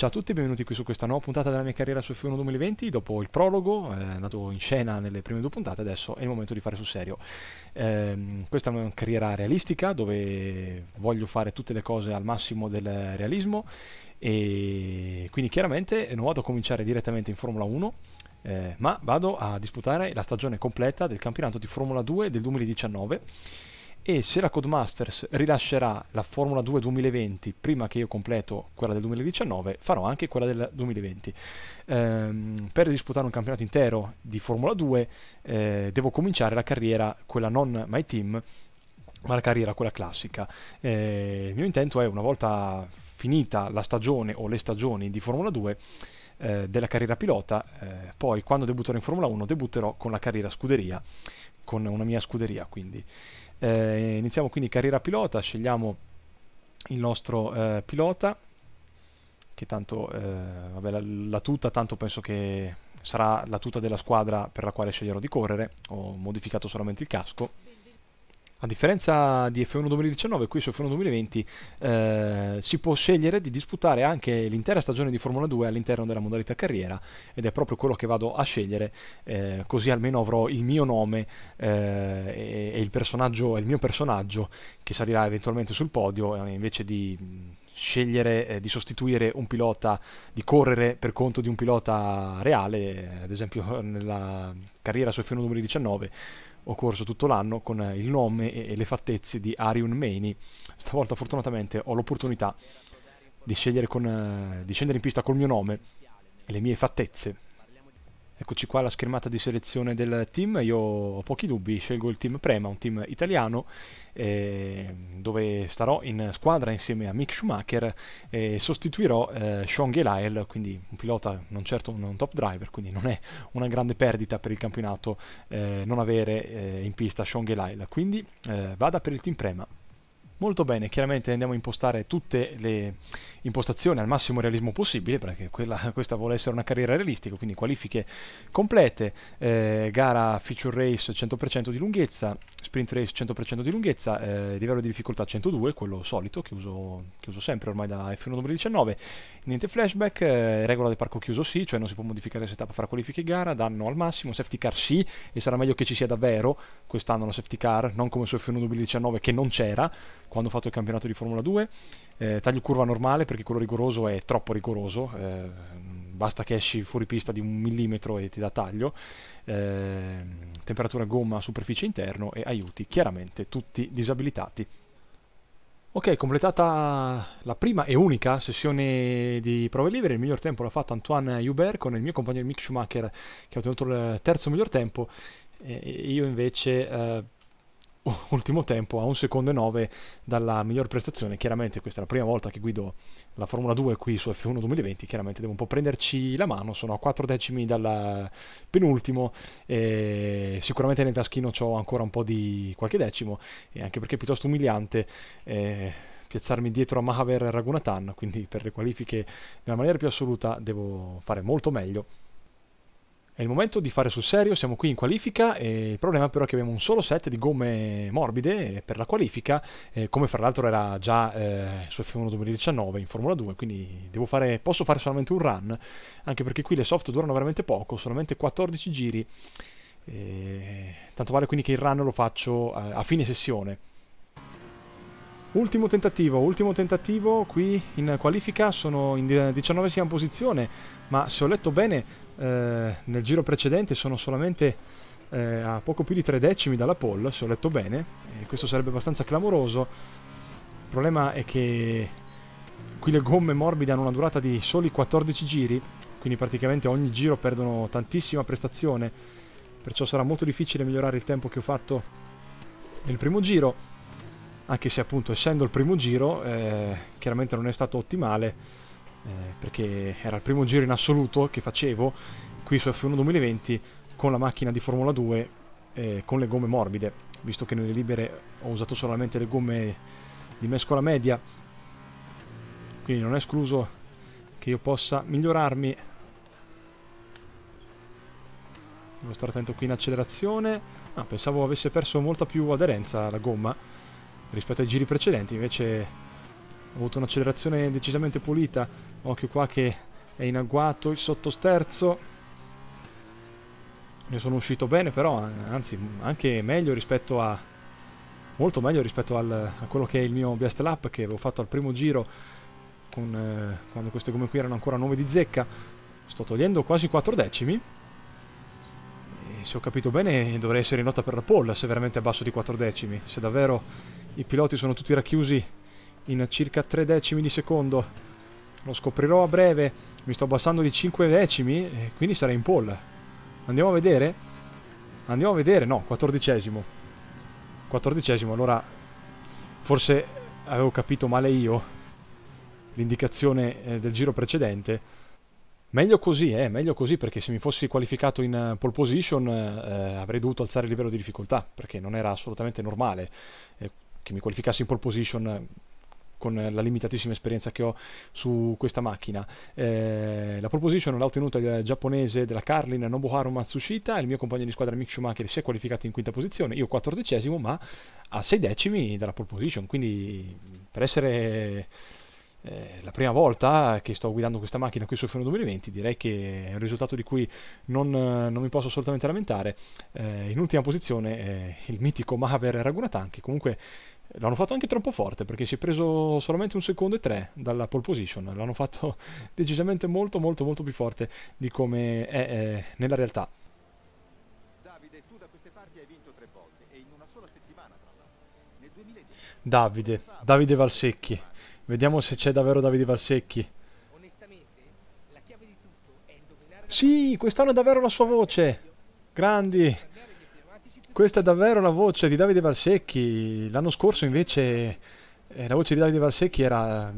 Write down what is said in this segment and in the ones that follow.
Ciao a tutti e benvenuti qui su questa nuova puntata della mia carriera su F1 2020. Dopo il prologo, eh, è andato in scena nelle prime due puntate, adesso è il momento di fare sul serio. Eh, questa è una carriera realistica dove voglio fare tutte le cose al massimo del realismo e quindi chiaramente non vado a cominciare direttamente in Formula 1. Eh, ma vado a disputare la stagione completa del campionato di Formula 2 del 2019 e se la Codemasters rilascerà la Formula 2 2020 prima che io completo quella del 2019, farò anche quella del 2020. Ehm, per disputare un campionato intero di Formula 2 eh, devo cominciare la carriera, quella non My Team, ma la carriera quella classica. Eh, il mio intento è una volta finita la stagione o le stagioni di Formula 2 eh, della carriera pilota, eh, poi quando debutterò in Formula 1 debutterò con la carriera scuderia, con una mia scuderia quindi. Eh, iniziamo quindi carriera pilota, scegliamo il nostro eh, pilota, che tanto, eh, vabbè, la, la, tuta tanto penso che sarà la tuta della squadra per la quale sceglierò di correre, ho modificato solamente il casco. A differenza di F1 2019, qui su F1 2020 eh, si può scegliere di disputare anche l'intera stagione di Formula 2 all'interno della modalità carriera ed è proprio quello che vado a scegliere, eh, così almeno avrò il mio nome eh, e, il, il mio personaggio che salirà eventualmente sul podio eh, invece di mm, scegliere eh, di sostituire un pilota, di correre per conto di un pilota reale, eh, ad esempio nella carriera su F1 2019 ho corso tutto l'anno con eh, il nome e le fattezze di Arion Meini. Stavolta fortunatamente ho l'opportunità di, con, eh, di scendere in pista col mio nome e le mie fattezze Eccoci qua la schermata di selezione del team, io ho pochi dubbi, scelgo il team Prema, un team italiano eh, dove starò in squadra insieme a Mick Schumacher e sostituirò eh, Sean Gelael, quindi un pilota non certo un, top driver, quindi non è una grande perdita per il campionato eh, non avere eh, in pista Sean Gelael, quindi eh, vada per il team Prema. Molto bene, chiaramente andiamo a impostare tutte le impostazione al massimo realismo possibile, perché quella, questa vuole essere una carriera realistica, quindi qualifiche complete, eh, gara feature race 100% di lunghezza, sprint race 100% di lunghezza, eh, livello di difficoltà 102, quello solito che uso, che uso sempre ormai da F1 2019, niente flashback, eh, regola del parco chiuso sì, cioè non si può modificare il setup fra qualifiche e gara, danno al massimo, safety car sì, e sarà meglio che ci sia davvero quest'anno la safety car, non come su F1 2019 che non c'era quando ho fatto il campionato di Formula 2 eh, taglio curva normale perché quello rigoroso è troppo rigoroso eh, basta che esci fuori pista di un millimetro e ti dà taglio eh, temperatura gomma superficie interno e aiuti chiaramente tutti disabilitati Ok, completata la prima e unica sessione di prove libere, il miglior tempo l'ha fatto Antoine Hubert con il mio compagno Mick Schumacher che ha ottenuto il terzo miglior tempo eh, e io invece eh, ultimo tempo a un secondo e nove dalla miglior prestazione. Chiaramente questa è la prima volta che guido la Formula 2 qui su F1 2020, chiaramente devo un po' prenderci la mano, sono a 4 decimi dal penultimo e sicuramente nel taschino ho ancora un po' di qualche decimo e anche perché è piuttosto umiliante eh, piazzarmi dietro a Mahaver e Ragunatan, quindi per le qualifiche nella maniera più assoluta devo fare molto meglio è il momento di fare sul serio, siamo qui in qualifica il problema però è che abbiamo un solo set di gomme morbide per la qualifica, eh, come fra l'altro era già eh, su F1 2019 in Formula 2, quindi fare, posso fare solamente un run, anche perché qui le soft durano veramente poco, solamente 14 giri, eh, tanto vale quindi che il run lo faccio a, a fine sessione. Ultimo tentativo, ultimo tentativo qui in qualifica, sono in 19 posizione, ma se ho letto bene eh, nel giro precedente sono solamente eh, a poco più di tre decimi dalla pole, se ho letto bene, e questo sarebbe abbastanza clamoroso. Il problema è che qui le gomme morbide hanno una durata di soli 14 giri, quindi praticamente ogni giro perdono tantissima prestazione, perciò sarà molto difficile migliorare il tempo che ho fatto nel primo giro, anche se appunto essendo il primo giro eh, chiaramente non è stato ottimale eh, perché era il primo giro in assoluto che facevo qui su F1 2020 con la macchina di Formula 2 eh, con le gomme morbide, visto che nelle libere ho usato solamente le gomme di mescola media, quindi non è escluso che io possa migliorarmi. Devo stare attento qui in accelerazione. Ah, pensavo avesse perso molta più aderenza la gomma rispetto ai giri precedenti, invece ho avuto un'accelerazione decisamente pulita Occhio qua che è in agguato il sottosterzo. Ne sono uscito bene però, eh, anzi anche meglio rispetto a... Molto meglio rispetto al, a quello che è il mio best lap che avevo fatto al primo giro con, eh, quando queste gomme qui erano ancora nuove di zecca. Sto togliendo quasi 4 decimi. E se ho capito bene dovrei essere in nota per la polla se veramente abbasso di 4 decimi. Se davvero i piloti sono tutti racchiusi in circa 3 decimi di secondo lo scoprirò a breve, mi sto abbassando di 5 decimi e quindi sarei in pole. Andiamo a vedere? Andiamo a vedere, no, quattordicesimo. Quattordicesimo, allora forse avevo capito male io l'indicazione eh, del giro precedente. Meglio così, eh, meglio così perché se mi fossi qualificato in eh, pole position eh, eh, avrei dovuto alzare il livello di difficoltà perché non era assolutamente normale che mi qualificassi in pole position con eh, la limitatissima esperienza che ho su questa macchina. Eh, la pole position l'ha ottenuta il giapponese della Carlin Nobuharu Matsushita, il mio compagno di squadra Mick Schumacher si è qualificato in quinta posizione, io quattordicesimo, ma a sei decimi dalla pole position, quindi per essere... Eh, la prima volta che sto guidando questa macchina qui sul Feno 2020 direi che è un risultato di cui non, non mi posso assolutamente lamentare eh, in ultima posizione eh, il mitico Mahaver Ragunatan che comunque L'hanno fatto anche troppo forte perché si è preso solamente un secondo e tre dalla pole position. L'hanno fatto decisamente molto, molto, molto più forte di come è, è nella realtà. Davide, tu da queste parti hai vinto tre volte e in una sola settimana, tra l'altro. Nel 2010. Davide, Davide Valsecchi. Vediamo se c'è davvero Davide Valsecchi. Onestamente, la chiave di tutto è indovinare. Sì, quest'anno è davvero la sua voce. Grandi. Questa è davvero la voce di Davide Valsecchi. L'anno scorso invece eh, la voce di Davide Valsecchi era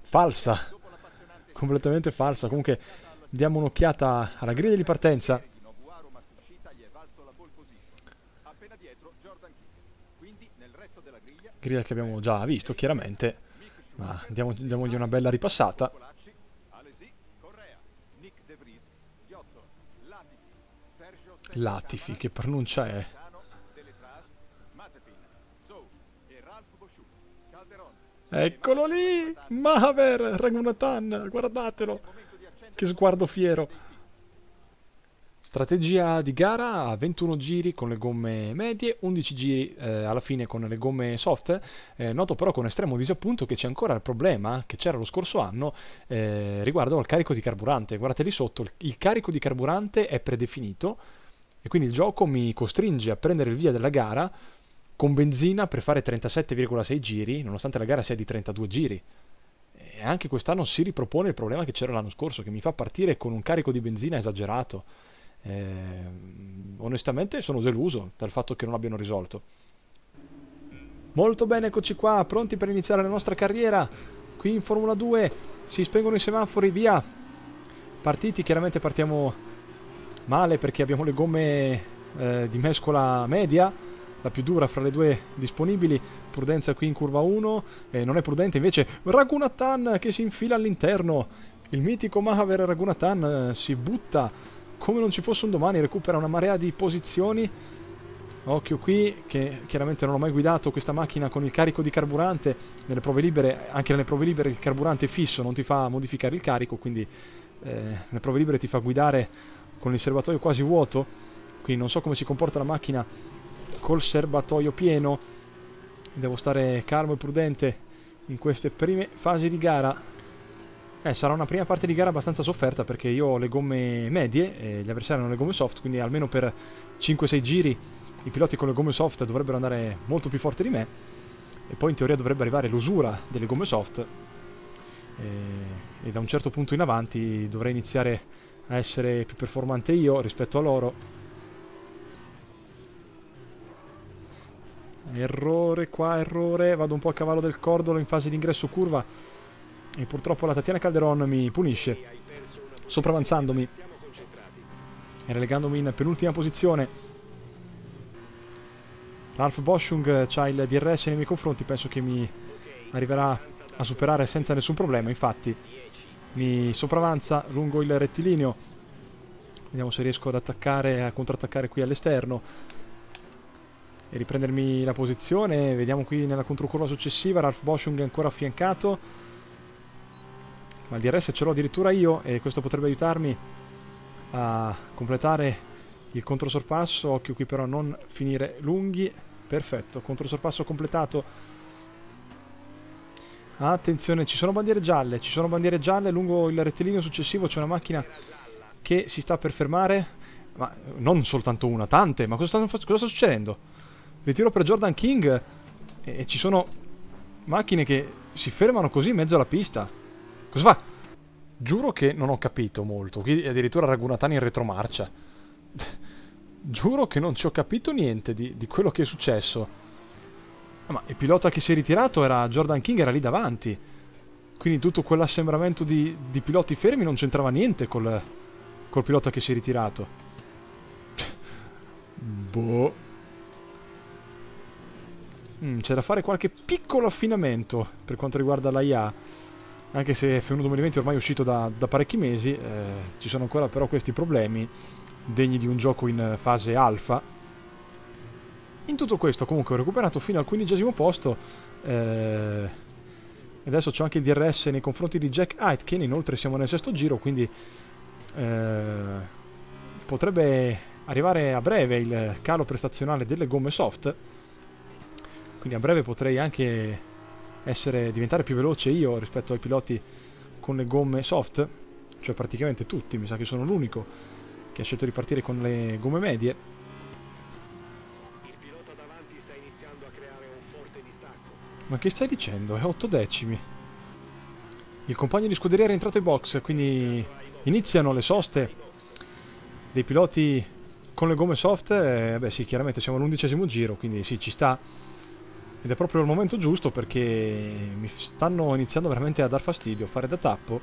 falsa, completamente falsa. Comunque diamo un'occhiata alla griglia di partenza. Griglia che abbiamo già visto chiaramente, ma diamo, diamogli una bella ripassata. Latifi, che pronuncia è? Eccolo lì! Mahaver, Rangunatan, guardatelo! Che sguardo fiero! Strategia di gara, 21 giri con le gomme medie, 11 giri eh, alla fine con le gomme soft, eh, noto però con estremo disappunto che c'è ancora il problema che c'era lo scorso anno eh, riguardo al carico di carburante. Guardate lì sotto, il carico di carburante è predefinito e quindi il gioco mi costringe a prendere il via della gara con benzina per fare 37,6 giri, nonostante la gara sia di 32 giri. E anche quest'anno si ripropone il problema che c'era l'anno scorso, che mi fa partire con un carico di benzina esagerato. Eh, onestamente sono deluso dal fatto che non abbiano risolto. Molto bene, eccoci qua, pronti per iniziare la nostra carriera. Qui in Formula 2 si spengono i semafori, via. Partiti, chiaramente partiamo male perché abbiamo le gomme eh, di mescola media la più dura fra le due disponibili. Prudenza qui in curva 1, eh, non è prudente invece Ragunatan che si infila all'interno. Il mitico Mahaver Ragunatan eh, si butta come non ci fosse un domani, recupera una marea di posizioni. Occhio qui, che chiaramente non ho mai guidato questa macchina con il carico di carburante, nelle prove libere, anche nelle prove libere il carburante è fisso, non ti fa modificare il carico, quindi eh, nelle prove libere ti fa guidare con il serbatoio quasi vuoto, quindi non so come si comporta la macchina col serbatoio pieno devo stare calmo e prudente in queste prime fasi di gara eh, sarà una prima parte di gara abbastanza sofferta perché io ho le gomme medie e gli avversari hanno le gomme soft quindi almeno per 5-6 giri i piloti con le gomme soft dovrebbero andare molto più forti di me e poi in teoria dovrebbe arrivare l'usura delle gomme soft e, e da un certo punto in avanti dovrei iniziare a essere più performante io rispetto a loro Errore qua, errore. Vado un po' a cavallo del cordolo in fase di ingresso curva. E purtroppo la Tatiana Calderon mi punisce. Sopravanzandomi. E relegandomi in penultima posizione. Ralf Boschung eh, ha il DRS nei miei confronti. Penso che mi arriverà a superare senza nessun problema. Infatti mi sopravanza lungo il rettilineo. Vediamo se riesco ad attaccare, a contrattaccare qui all'esterno e riprendermi la posizione. Vediamo qui nella controcurva successiva, Ralph Boschung è ancora affiancato. Ma il DRS ce l'ho addirittura io e questo potrebbe aiutarmi a completare il controsorpasso. Occhio qui però a non finire lunghi. Perfetto, controsorpasso completato. Attenzione, ci sono bandiere gialle, ci sono bandiere gialle lungo il rettilineo successivo, c'è una macchina che si sta per fermare, ma non soltanto una, tante, ma cosa sta, cosa sta succedendo? Ritiro per Jordan King e, ci sono macchine che si fermano così in mezzo alla pista. Cosa fa? Giuro che non ho capito molto. Qui addirittura Ragunatani in retromarcia. Giuro che non ci ho capito niente di, di quello che è successo. Ah, ma il pilota che si è ritirato era Jordan King, era lì davanti. Quindi tutto quell'assembramento di, di, piloti fermi non c'entrava niente col, col pilota che si è ritirato. boh. Mm, c'è da fare qualche piccolo affinamento per quanto riguarda l'AIA. Anche se F1 2020 ormai uscito da, da parecchi mesi, eh, ci sono ancora però questi problemi degni di un gioco in fase alfa. In tutto questo comunque ho recuperato fino al quindicesimo posto eh, adesso c'ho anche il DRS nei confronti di Jack Aitken, inoltre siamo nel sesto giro quindi eh, potrebbe arrivare a breve il calo prestazionale delle gomme soft quindi a breve potrei anche essere, diventare più veloce io rispetto ai piloti con le gomme soft, cioè praticamente tutti, mi sa che sono l'unico che ha scelto di partire con le gomme medie. Ma che stai dicendo? È 8 decimi. Il compagno di scuderia è rientrato in box, quindi iniziano le soste dei piloti con le gomme soft. Eh, beh sì, chiaramente siamo all'undicesimo giro, quindi sì, ci sta ed è proprio il momento giusto perché mi stanno iniziando veramente a dar fastidio a fare da tappo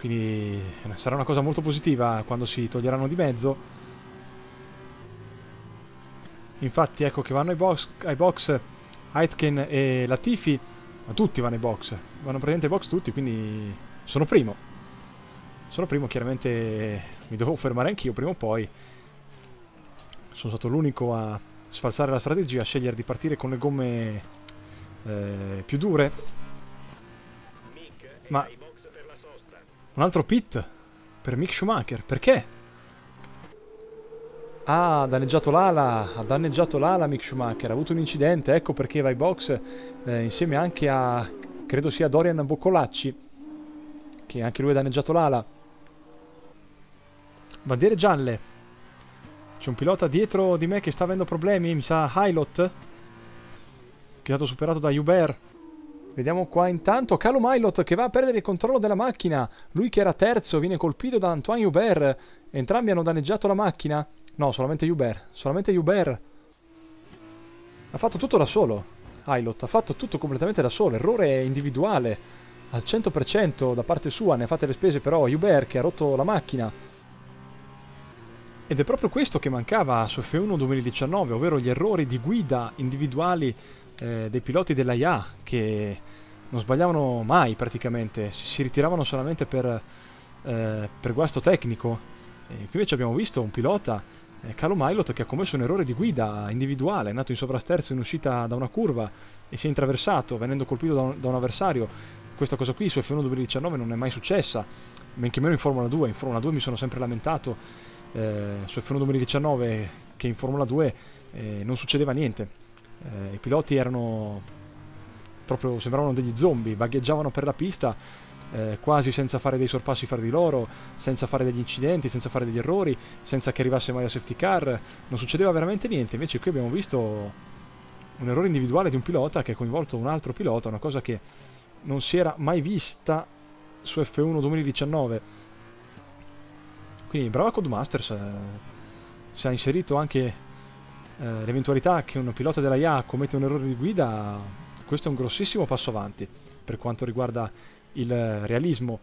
quindi eh, sarà una cosa molto positiva quando si toglieranno di mezzo infatti ecco che vanno ai box, ai box Aitken e Latifi ma tutti vanno ai box vanno praticamente ai box tutti quindi sono primo sono primo chiaramente eh, mi devo fermare anch'io prima o poi sono stato l'unico a sfalsare la strategia, scegliere di partire con le gomme eh, più dure. Ma un altro pit per Mick Schumacher, perché? Ah, ha danneggiato l'ala, ha danneggiato l'ala Mick Schumacher, ha avuto un incidente, ecco perché va in box eh, insieme anche a, credo sia Dorian Boccolacci, che anche lui ha danneggiato l'ala. Bandiere gialle, c'è un pilota dietro di me che sta avendo problemi, mi sa Hilot. Che è stato superato da Uber. Vediamo qua intanto Callum Hilot che va a perdere il controllo della macchina. Lui che era terzo viene colpito da Antoine Hubert. Entrambi hanno danneggiato la macchina. No, solamente Hubert. Solamente Hubert. Ha fatto tutto da solo. Hilot ha fatto tutto completamente da solo. Errore individuale. Al 100% da parte sua. Ne ha fatte le spese però Hubert che ha rotto la macchina. Ed è proprio questo che mancava su f 1 2019, ovvero gli errori di guida individuali eh, dei piloti dell'AIA che non sbagliavano mai praticamente, si, ritiravano solamente per, eh, per guasto tecnico. E qui invece abbiamo visto un pilota, eh, Calo Milot, che ha commesso un errore di guida individuale, è nato in sovrasterzo in uscita da una curva e si è intraversato venendo colpito da un, da un avversario. Questa cosa qui su F1 2019 non è mai successa, men che meno in Formula 2, in Formula 2 mi sono sempre lamentato eh, su F1 2019 che in Formula 2 eh, non succedeva niente. Eh, I piloti erano proprio, sembravano degli zombie, vagheggiavano per la pista eh, quasi senza fare dei sorpassi fra di loro, senza fare degli incidenti, senza fare degli errori, senza che arrivasse mai la safety car, non succedeva veramente niente. Invece qui abbiamo visto un errore individuale di un pilota che ha coinvolto un altro pilota, una cosa che non si era mai vista su F1 2019 quindi brava Codemasters, eh, se ha inserito anche eh, l'eventualità che un pilota della IA commette un errore di guida, questo è un grossissimo passo avanti per quanto riguarda il realismo.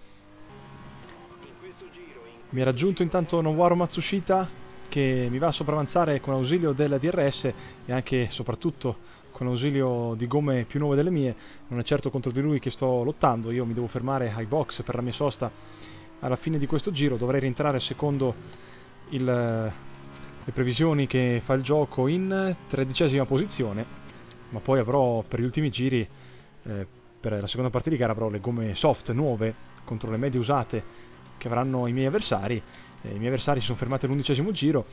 Mi ha raggiunto intanto Nowaru Matsushita che mi va a sopravanzare con l'ausilio della DRS e anche e soprattutto con l'ausilio di gomme più nuove delle mie. Non è certo contro di lui che sto lottando, io mi devo fermare ai box per la mia sosta alla fine di questo giro dovrei rientrare secondo il, le previsioni che fa il gioco in tredicesima posizione, ma poi avrò per gli ultimi giri, eh, per la seconda parte di gara, avrò le gomme soft nuove contro le medie usate che avranno i miei avversari. Eh, I miei avversari si sono fermati all'undicesimo giro,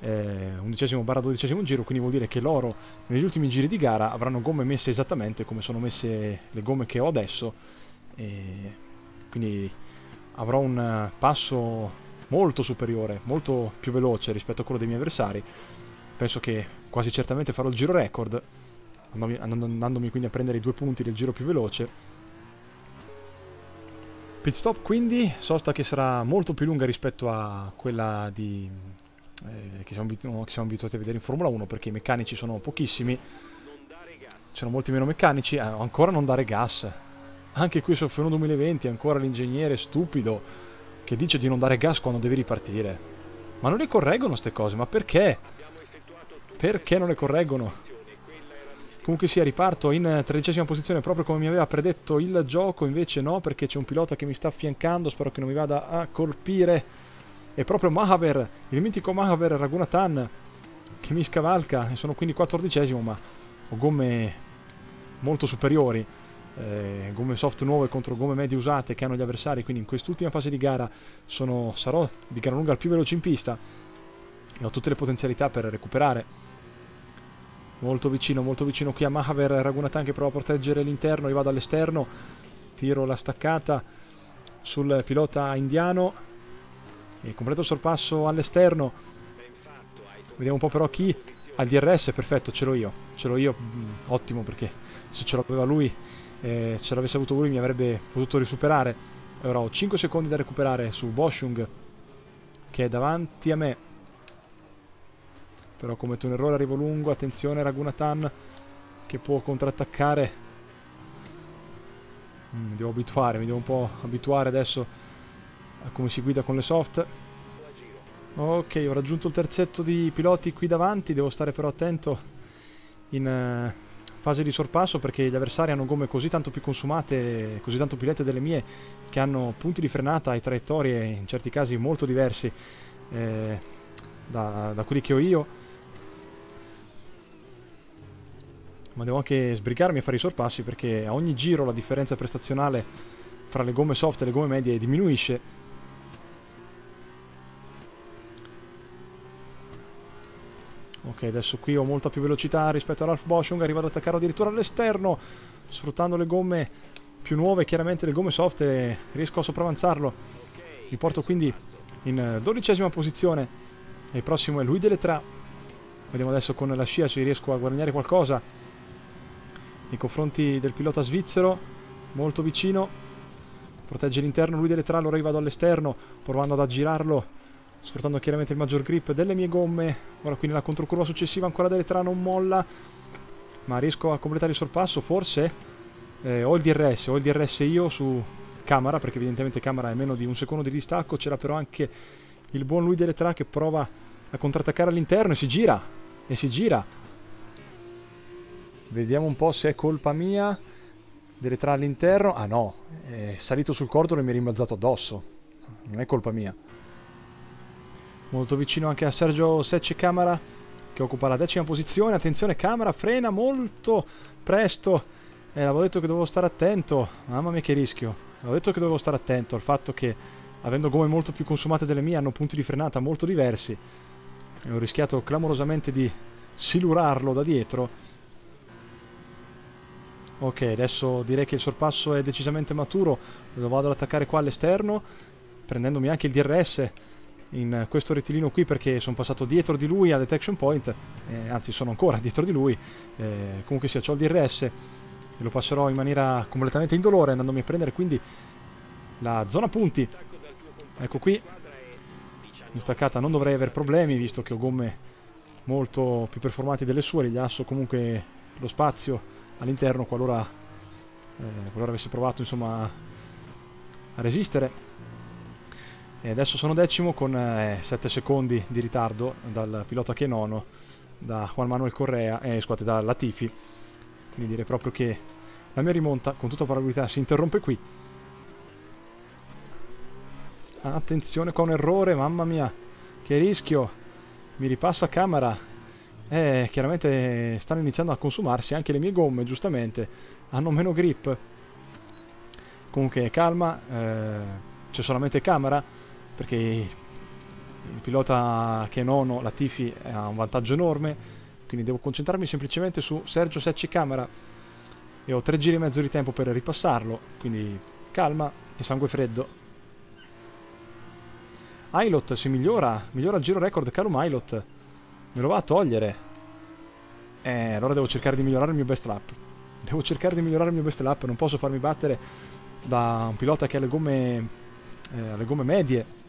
eh, undicesimo barra dodicesimo giro, quindi vuol dire che loro negli ultimi giri di gara avranno gomme messe esattamente come sono messe le gomme che ho adesso. quindi avrò un eh, passo molto superiore, molto più veloce rispetto a quello dei miei avversari. Penso che quasi certamente farò il giro record, andandomi quindi a prendere i due punti del giro più veloce. Pit stop quindi, sosta che sarà molto più lunga rispetto a quella di, eh, che, siamo, che siamo abituati a vedere in Formula 1 perché i meccanici sono pochissimi, ci sono molti meno meccanici, eh, ancora non dare gas, anche qui sul Fiume 2020 ancora l'ingegnere stupido che dice di non dare gas quando devi ripartire. Ma non le correggono queste cose, ma perché? Perché non le correggono? Comunque sia, riparto in tredicesima posizione proprio come mi aveva predetto il gioco, invece no, perché c'è un pilota che mi sta affiancando, spero che non mi vada a colpire. È proprio Mahaver, il mitico Mahaver Ragunatan, che mi scavalca, e sono quindi quattordicesimo, ma ho gomme molto superiori eh, gomme soft nuove contro gomme medie usate che hanno gli avversari, quindi in quest'ultima fase di gara sono, sarò di gran lunga il più veloce in pista e ho tutte le potenzialità per recuperare. Molto vicino, molto vicino qui a Mahaver, Ragunatan che prova a proteggere l'interno, io vado all'esterno, tiro la staccata sul pilota indiano e completo sorpasso all'esterno. Vediamo un po' però chi al DRS, perfetto, ce l'ho io, ce l'ho io, mm, ottimo perché se ce l'aveva lui eh, se l'avesse avuto lui mi avrebbe potuto risuperare ora ho 5 secondi da recuperare su Boshung che è davanti a me però commetto un errore arrivo lungo attenzione Ragunatan che può contrattaccare mm, mi devo abituare mi devo un po' abituare adesso a come si guida con le soft ok ho raggiunto il terzetto di piloti qui davanti devo stare però attento in uh, fase di sorpasso perché gli avversari hanno gomme così tanto più consumate, così tanto più lette delle mie, che hanno punti di frenata e traiettorie in certi casi molto diversi eh, da, da quelli che ho io. Ma devo anche sbrigarmi a fare i sorpassi perché a ogni giro la differenza prestazionale fra le gomme soft e le gomme medie diminuisce Ok, adesso qui ho molta più velocità rispetto all'Alf Boschung, arrivo ad attaccare addirittura all'esterno, sfruttando le gomme più nuove, chiaramente le gomme soft, e riesco a sopravanzarlo. Mi porto quindi in dodicesima posizione e il prossimo è lui delle tre. Vediamo adesso con la scia se riesco a guadagnare qualcosa nei confronti del pilota svizzero, molto vicino. Protegge l'interno, lui delle tre, allora io vado all'esterno, provando ad aggirarlo sfruttando chiaramente il maggior grip delle mie gomme. Ora qui nella controcurva successiva ancora Deletra non molla, ma riesco a completare il sorpasso, forse. Eh, ho il DRS, ho il DRS io su camera perché evidentemente camera è meno di un secondo di distacco, c'era però anche il buon lui Deletra che prova a contrattaccare all'interno e si gira, e si gira. Vediamo un po' se è colpa mia. Deletra all'interno, ah no, è salito sul cordolo e mi è rimbalzato addosso, non è colpa mia molto vicino anche a Sergio Secci Camera che occupa la decima posizione attenzione Camera frena molto presto e eh, l'avevo detto che dovevo stare attento mamma mia che rischio avevo detto che dovevo stare attento al fatto che avendo gomme molto più consumate delle mie hanno punti di frenata molto diversi e ho rischiato clamorosamente di silurarlo da dietro ok adesso direi che il sorpasso è decisamente maturo lo vado ad attaccare qua all'esterno prendendomi anche il DRS in questo rettilineo qui perché sono passato dietro di lui a detection point, eh, anzi sono ancora dietro di lui, eh, comunque sia ho il DRS e lo passerò in maniera completamente indolore andandomi a prendere quindi la zona punti. Ecco qui, in staccata non dovrei avere problemi visto che ho gomme molto più performanti delle sue, rilasso comunque lo spazio all'interno qualora, eh, qualora avesse provato insomma a resistere e adesso sono decimo con eh, 7 secondi di ritardo dal pilota che è nono, da Juan Manuel Correa, eh, scusate, da Latifi. Quindi direi proprio che la mia rimonta, con tutta probabilità, si interrompe qui. Attenzione qua un errore, mamma mia, che rischio. Mi ripassa camera. Eh, chiaramente stanno iniziando a consumarsi anche le mie gomme, giustamente. Hanno meno grip. Comunque, calma, eh, c'è solamente camera perché il pilota che è nono, la Tifi, ha un vantaggio enorme, quindi devo concentrarmi semplicemente su Sergio Secci Camera e ho tre giri e mezzo di tempo per ripassarlo, quindi calma e sangue freddo. Ailot si migliora, migliora il giro record, Calum Ailot, me lo va a togliere. Eh, allora devo cercare di migliorare il mio best lap. Devo cercare di migliorare il mio best lap, non posso farmi battere da un pilota che ha le gomme, eh, le gomme medie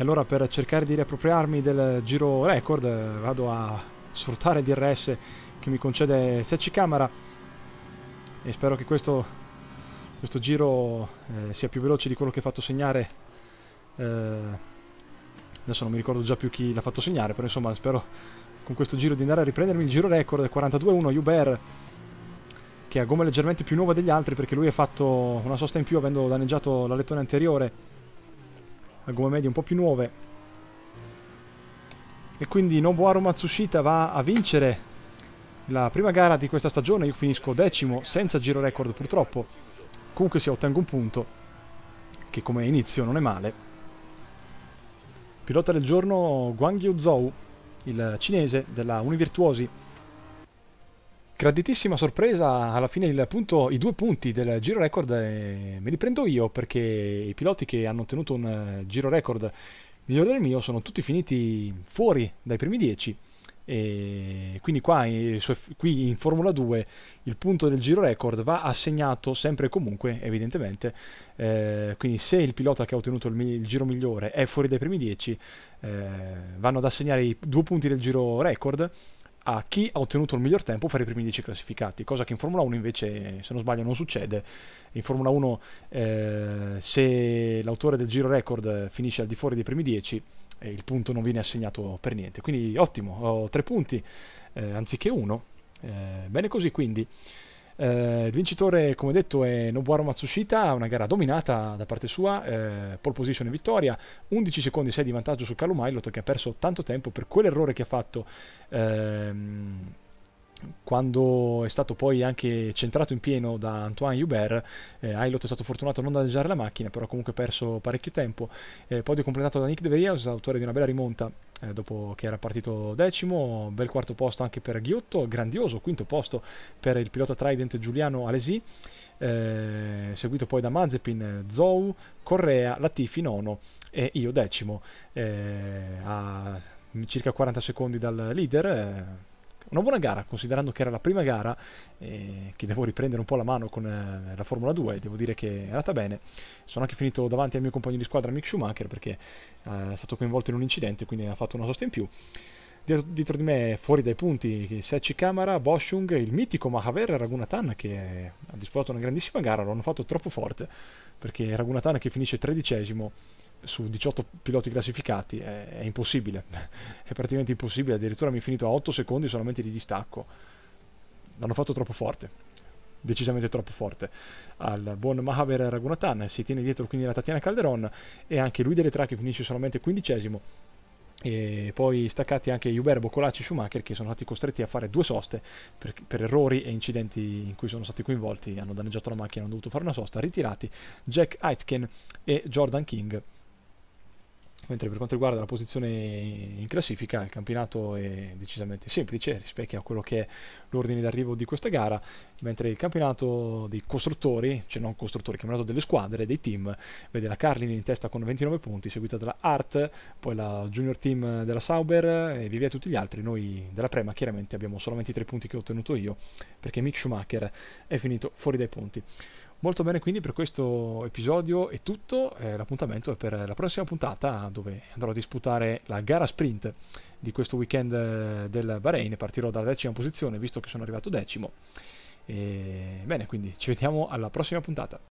e allora per cercare di riappropriarmi del giro record vado a sfruttare il DRS che mi concede Secci Camera e spero che questo, questo giro eh, sia più veloce di quello che ha fatto segnare eh, adesso non mi ricordo già più chi l'ha fatto segnare però insomma spero con questo giro di andare a riprendermi il giro record 42-1 Uber che ha gomme leggermente più nuova degli altri perché lui ha fatto una sosta in più avendo danneggiato l'alettone anteriore a gomme medie un po' più nuove. E quindi Nobuharu Matsushita va a vincere la prima gara di questa stagione. Io finisco decimo, senza giro record purtroppo. Comunque si ottengo un punto, che come inizio non è male. Pilota del giorno Guangyu Yu Zhou, il cinese della Univirtuosi Graditissima sorpresa, alla fine il punto, i due punti del giro record eh, me li prendo io perché i piloti che hanno ottenuto un eh, giro record migliore del mio sono tutti finiti fuori dai primi 10 e quindi qua, eh, qui in Formula 2 il punto del giro record va assegnato sempre e comunque evidentemente eh, quindi se il pilota che ha ottenuto il, il, giro migliore è fuori dai primi 10 eh, vanno ad assegnare i due punti del giro record a chi ha ottenuto il miglior tempo fra i primi 10 classificati, cosa che in Formula 1 invece, se non sbaglio, non succede. In Formula 1 eh, se l'autore del giro record finisce al di fuori dei primi 10, eh, il punto non viene assegnato per niente. Quindi ottimo, ho tre punti eh, anziché 1. Eh, bene così quindi. Eh, il vincitore, come detto, è Nobuaro Matsushita, una gara dominata da parte sua, eh, pole position e vittoria, 11 secondi e 6 di vantaggio su Calum Mailot che ha perso tanto tempo per quell'errore che ha fatto. Ehm, quando è stato poi anche centrato in pieno da Antoine Hubert, eh, Aylot è stato fortunato a non danneggiare la macchina, però comunque ha perso parecchio tempo. Eh, podio completato da Nick De Vries, autore di una bella rimonta eh, dopo che era partito decimo, bel quarto posto anche per Ghiotto, grandioso quinto posto per il pilota Trident Giuliano Alesi, eh, seguito poi da Mazepin, Zou, Correa, Latifi nono e io decimo. Eh, a circa 40 secondi dal leader eh, una buona gara, considerando che era la prima gara, eh, che devo riprendere un po' la mano con eh, la Formula 2, devo dire che è andata bene. Sono anche finito davanti al mio compagno di squadra Mick Schumacher perché eh, è stato coinvolto in un incidente, quindi ha fatto una sosta in più. Dietro, dietro di me, fuori dai punti, Secci Camara, Boschung, il mitico Mahaver e Ragunatan che ha disputato una grandissima gara, l'hanno fatto troppo forte perché Ragunatan che finisce tredicesimo su 18 piloti classificati è, è impossibile, è praticamente impossibile, addirittura mi è finito a 8 secondi solamente di distacco, l'hanno fatto troppo forte decisamente troppo forte al buon Mahaver Ragunathan si tiene dietro quindi la Tatiana Calderon e anche lui delle tre che finisce solamente quindicesimo e poi staccati anche Juber, Boccolacci e Schumacher che sono stati costretti a fare due soste per, per, errori e incidenti in cui sono stati coinvolti hanno danneggiato la macchina hanno dovuto fare una sosta ritirati Jack Aitken e Jordan King mentre per quanto riguarda la posizione in classifica il campionato è decisamente semplice, rispecchia quello che è l'ordine d'arrivo di questa gara, mentre il campionato dei costruttori, cioè non costruttori, il campionato delle squadre, dei team, vede la Carlin in testa con 29 punti, seguita dalla Art, poi la Junior Team della Sauber e via tutti gli altri, noi della Prema chiaramente abbiamo solamente i tre punti che ho ottenuto io, perché Mick Schumacher è finito fuori dai punti. Molto bene, quindi per questo episodio è tutto. Eh, l'appuntamento è per la prossima puntata dove andrò a disputare la gara sprint di questo weekend eh, del Bahrain. Partirò dalla decima posizione visto che sono arrivato decimo. E bene, quindi ci vediamo alla prossima puntata.